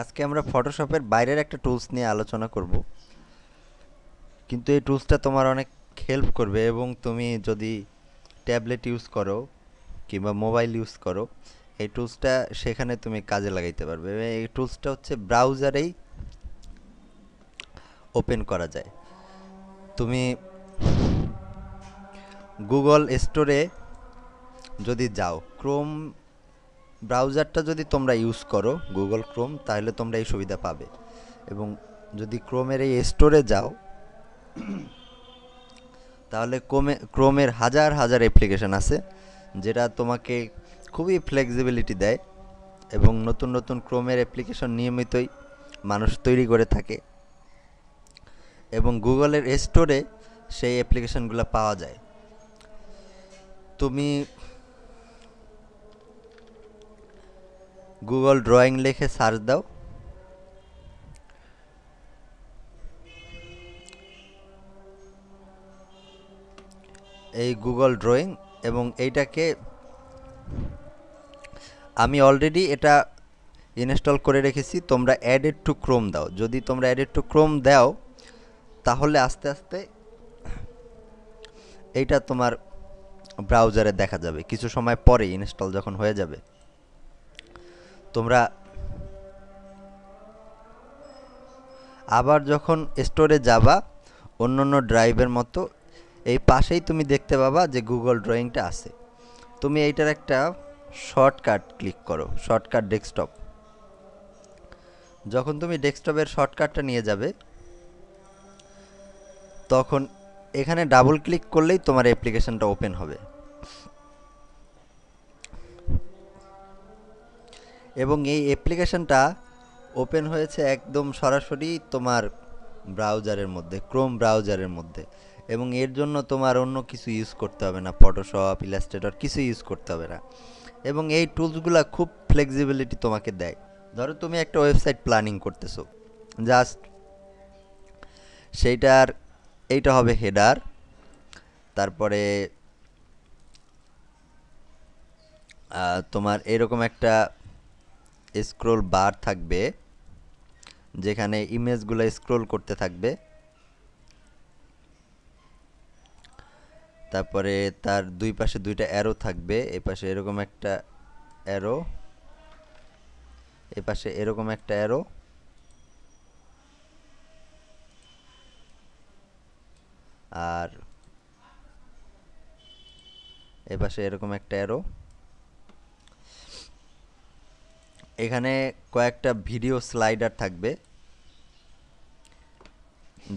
আজকে আমরা ফটোশপের বাইরের একটা টুলস নিয়ে আলোচনা করব কিন্তু এই টুলসটা তোমার অনেক হেল্প করবে এবং তুমি যদি ট্যাবলেট ইউজ করো কিংবা মোবাইল ইউজ করো এই টুলসটা সেখানে তুমি কাজে লাগাইতে পারবে এই টুলসটা হচ্ছে ব্রাউজারেই ওপেন করা যায় তুমি গুগল স্টোরে যদি যাও ক্রোম ব্রাউজারটা যদি তোমরা ইউজ করো গুগল ক্রোম তাহলে তোমরা এই সুবিধা পাবে এবং যদি ক্রোমের এই স্টোরে যাও তাহলে ক্রোমে ক্রোমের হাজার হাজার অ্যাপ্লিকেশান আছে যেটা তোমাকে খুবই ফ্লেক্সিবিলিটি দেয় এবং নতুন নতুন ক্রোমের অ্যাপ্লিকেশন নিয়মিতই মানুষ তৈরি করে থাকে এবং গুগলের স্টোরে সেই অ্যাপ্লিকেশানগুলো পাওয়া যায় তুমি গুগল ড্রয়িং লিখে সার্চ দাও এই গুগল ড্রয়িং এবং এইটাকে আমি অলরেডি এটা ইনস্টল করে রেখেছি তোমরা অ্যাডেড টু ক্রোম দাও যদি তোমরা অ্যাডেড টু ক্রোম দাও তাহলে আস্তে আস্তে এইটা তোমার ব্রাউজারে দেখা যাবে কিছু সময় পরে ইনস্টল যখন হয়ে যাবে তোমরা আবার যখন স্টোরে যাবা অন্য অন্য ড্রাইভের মতো এই পাশেই তুমি দেখতে পাবা যে গুগল ড্রয়িংটা আছে তুমি এইটার একটা শর্টকাট ক্লিক করো শর্টকাট ডেস্কটপ যখন তুমি ডেস্কটপের শর্টকাটটা নিয়ে যাবে তখন এখানে ডাবল ক্লিক করলেই তোমার অ্যাপ্লিকেশনটা ওপেন হবে এবং এই অ্যাপ্লিকেশনটা ওপেন হয়েছে একদম সরাসরি তোমার ব্রাউজারের মধ্যে ক্রোম ব্রাউজারের মধ্যে এবং এর জন্য তোমার অন্য কিছু ইউজ করতে হবে না ফটোশপ ইলাস্ট্রেটর কিছু ইউজ করতে হবে না এবং এই টুলসগুলো খুব ফ্লেক্সিবিলিটি তোমাকে দেয় ধরো তুমি একটা ওয়েবসাইট প্ল্যানিং করতেছো জাস্ট সেইটার এইটা হবে হেডার তারপরে তোমার এরকম একটা স্ক্রোল বার থাকবে যেখানে ইমেজগুলো স্ক্রোল করতে থাকবে তারপরে তার দুই পাশে দুইটা অ্যারো থাকবে এপাশে এরকম একটা অ্যারো এপাশে এরকম একটা অ্যারো আর এপাশে এরকম একটা অ্যারো এখানে কয়েকটা ভিডিও স্লাইডার থাকবে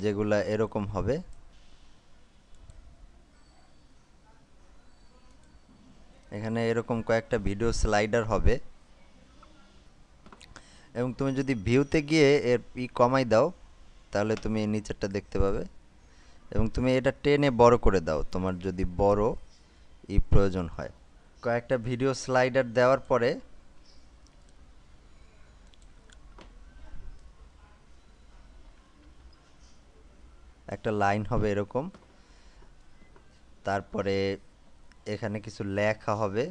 যেগুলা এরকম হবে এখানে এরকম কয়েকটা ভিডিও স্লাইডার হবে এবং তুমি যদি ভিউতে গিয়ে এর ই কমাই দাও তাহলে তুমি নিচেরটা দেখতে পাবে এবং তুমি এটা টেনে বড় করে দাও তোমার যদি বড় ই প্রয়োজন হয় কয়েকটা ভিডিও স্লাইডার দেওয়ার পরে একটা লাইন হবে এরকম তারপরে এখানে কিছু লেখা হবে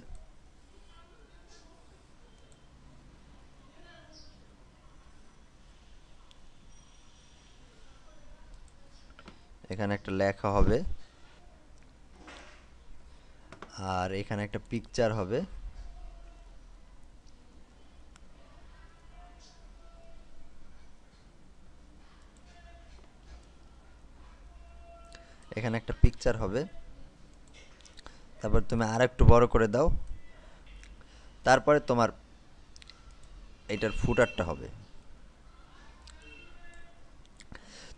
এখানে একটা লেখা হবে আর এখানে একটা পিকচার হবে এখানে একটা পিকচার হবে তারপর তুমি আর একটু বড় করে দাও তারপরে তোমার এটার ফুটারটা হবে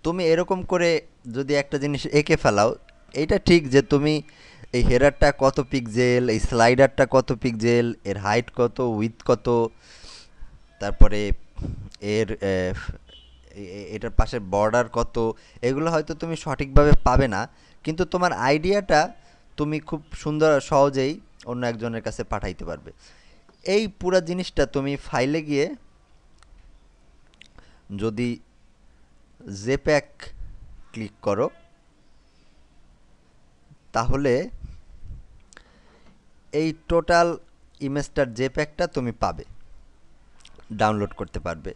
তুমি এরকম করে যদি একটা জিনিস এঁকে ফেলাও এটা ঠিক যে তুমি এই হেরারটা কত পিকজেল এই স্লাইডারটা কত পিকজেল এর হাইট কত উইথ কত তারপরে এর এটার পাশে বর্ডার কত এগুলো হয়তো তুমি সঠিকভাবে পাবে না কিন্তু তোমার আইডিয়াটা তুমি খুব সুন্দর সহজেই অন্য একজনের কাছে পাঠাইতে পারবে এই পুরা জিনিসটা তুমি ফাইলে গিয়ে যদি জেপ্যাক ক্লিক করো তাহলে এই টোটাল ইমেজটার জেপ্যাকটা তুমি পাবে ডাউনলোড করতে পারবে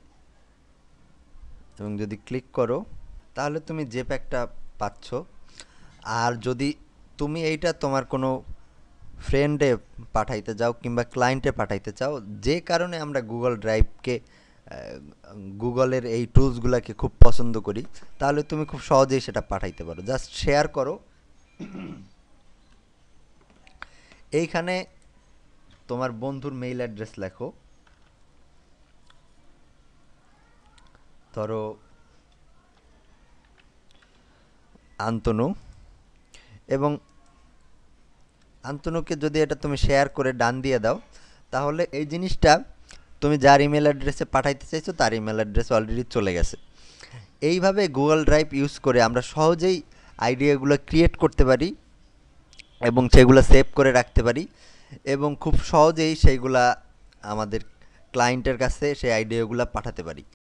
এবং যদি ক্লিক করো তাহলে তুমি যে প্যাকটা পাচ্ছ আর যদি তুমি এইটা তোমার কোনো ফ্রেন্ডে পাঠাইতে যাও কিংবা ক্লায়েন্টে পাঠাইতে চাও যে কারণে আমরা গুগল ড্রাইভকে গুগলের এই টুলসগুলোকে খুব পছন্দ করি তাহলে তুমি খুব সহজেই সেটা পাঠাইতে পারো জাস্ট শেয়ার করো এইখানে তোমার বন্ধুর মেইল অ্যাড্রেস লেখো ধরো আন্তনু এবং আন্তনুকে যদি এটা তুমি শেয়ার করে ডান দিয়ে দাও তাহলে এই জিনিসটা তুমি যার ইমেল অ্যাড্রেসে পাঠাইতে চাইছো তার ইমেল অ্যাড্রেস অলরেডি চলে গেছে এইভাবে গুগল ড্রাইভ ইউজ করে আমরা সহজেই আইডিয়াগুলো ক্রিয়েট করতে পারি এবং সেগুলো সেভ করে রাখতে পারি এবং খুব সহজেই সেইগুলা আমাদের ক্লায়েন্টের কাছে সেই আইডিয়াগুলো পাঠাতে পারি